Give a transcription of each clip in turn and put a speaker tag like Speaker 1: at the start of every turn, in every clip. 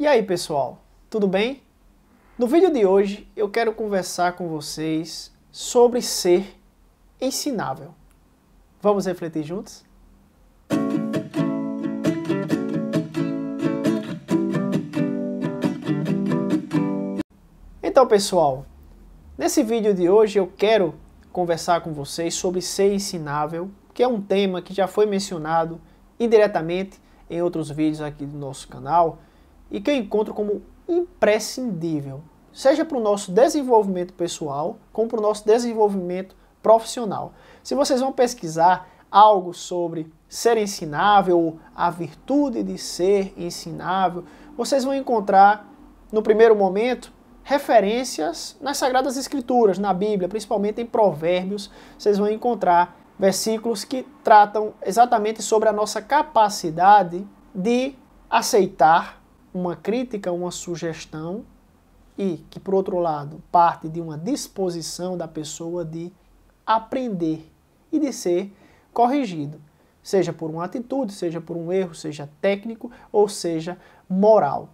Speaker 1: E aí, pessoal, tudo bem? No vídeo de hoje eu quero conversar com vocês sobre ser ensinável. Vamos refletir juntos? Então, pessoal, nesse vídeo de hoje eu quero conversar com vocês sobre ser ensinável, que é um tema que já foi mencionado indiretamente em outros vídeos aqui do nosso canal, e que eu encontro como imprescindível, seja para o nosso desenvolvimento pessoal, como para o nosso desenvolvimento profissional. Se vocês vão pesquisar algo sobre ser ensinável, a virtude de ser ensinável, vocês vão encontrar, no primeiro momento, referências nas Sagradas Escrituras, na Bíblia, principalmente em Provérbios, vocês vão encontrar versículos que tratam exatamente sobre a nossa capacidade de aceitar uma crítica, uma sugestão e que, por outro lado, parte de uma disposição da pessoa de aprender e de ser corrigido, seja por uma atitude, seja por um erro, seja técnico ou seja moral.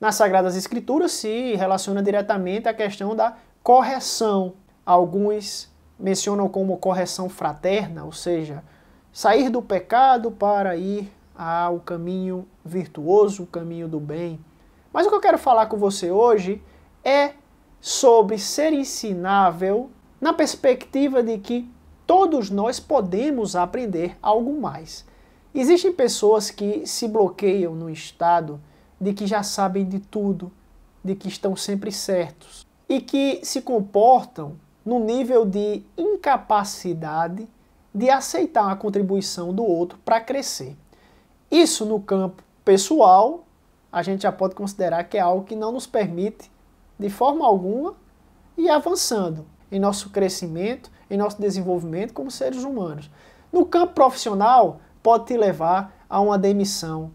Speaker 1: Nas Sagradas Escrituras se relaciona diretamente à questão da correção. Alguns mencionam como correção fraterna, ou seja, sair do pecado para ir ao caminho virtuoso, o caminho do bem. Mas o que eu quero falar com você hoje é sobre ser ensinável na perspectiva de que todos nós podemos aprender algo mais. Existem pessoas que se bloqueiam no estado de que já sabem de tudo, de que estão sempre certos e que se comportam no nível de incapacidade de aceitar a contribuição do outro para crescer. Isso no campo pessoal, a gente já pode considerar que é algo que não nos permite, de forma alguma, ir avançando em nosso crescimento, em nosso desenvolvimento como seres humanos. No campo profissional, pode te levar a uma demissão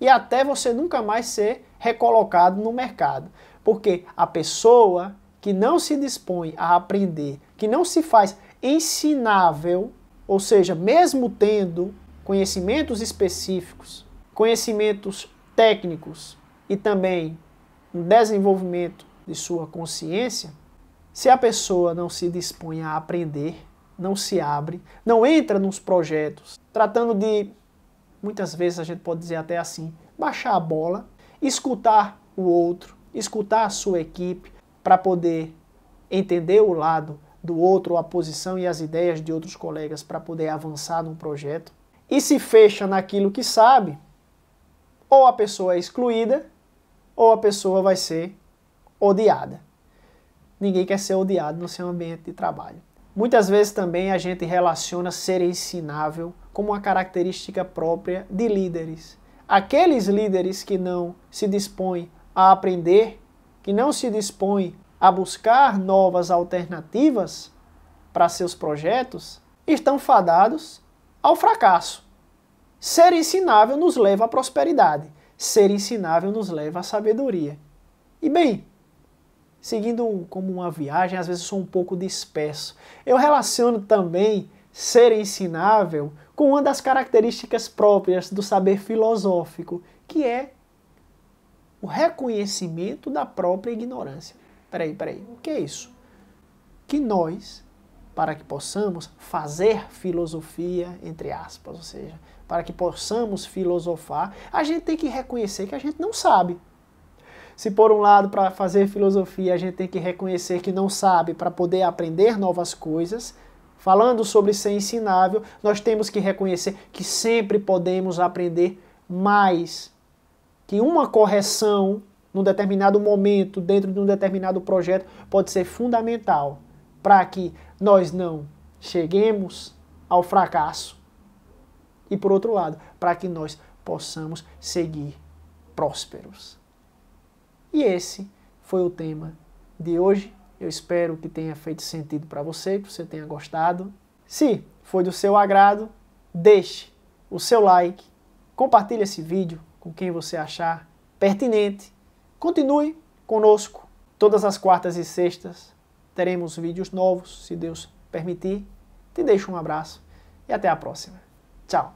Speaker 1: e até você nunca mais ser recolocado no mercado, porque a pessoa que não se dispõe a aprender, que não se faz ensinável, ou seja, mesmo tendo conhecimentos específicos, conhecimentos técnicos e também um desenvolvimento de sua consciência, se a pessoa não se dispõe a aprender, não se abre, não entra nos projetos, tratando de, muitas vezes a gente pode dizer até assim, baixar a bola, escutar o outro, escutar a sua equipe para poder entender o lado do outro, a posição e as ideias de outros colegas para poder avançar num projeto e se fecha naquilo que sabe, ou a pessoa é excluída, ou a pessoa vai ser odiada. Ninguém quer ser odiado no seu ambiente de trabalho. Muitas vezes também a gente relaciona ser ensinável como uma característica própria de líderes. Aqueles líderes que não se dispõem a aprender, que não se dispõem a buscar novas alternativas para seus projetos, estão fadados ao fracasso. Ser ensinável nos leva à prosperidade. Ser ensinável nos leva à sabedoria. E bem, seguindo como uma viagem, às vezes sou um pouco disperso. Eu relaciono também ser ensinável com uma das características próprias do saber filosófico, que é o reconhecimento da própria ignorância. Peraí, peraí, o que é isso? Que nós para que possamos fazer filosofia, entre aspas, ou seja, para que possamos filosofar, a gente tem que reconhecer que a gente não sabe. Se por um lado, para fazer filosofia, a gente tem que reconhecer que não sabe para poder aprender novas coisas, falando sobre ser ensinável, nós temos que reconhecer que sempre podemos aprender mais. Que uma correção num determinado momento, dentro de um determinado projeto, pode ser fundamental para que nós não cheguemos ao fracasso e, por outro lado, para que nós possamos seguir prósperos. E esse foi o tema de hoje. Eu espero que tenha feito sentido para você, que você tenha gostado. Se foi do seu agrado, deixe o seu like, compartilhe esse vídeo com quem você achar pertinente. Continue conosco todas as quartas e sextas Teremos vídeos novos, se Deus permitir. Te deixo um abraço e até a próxima. Tchau!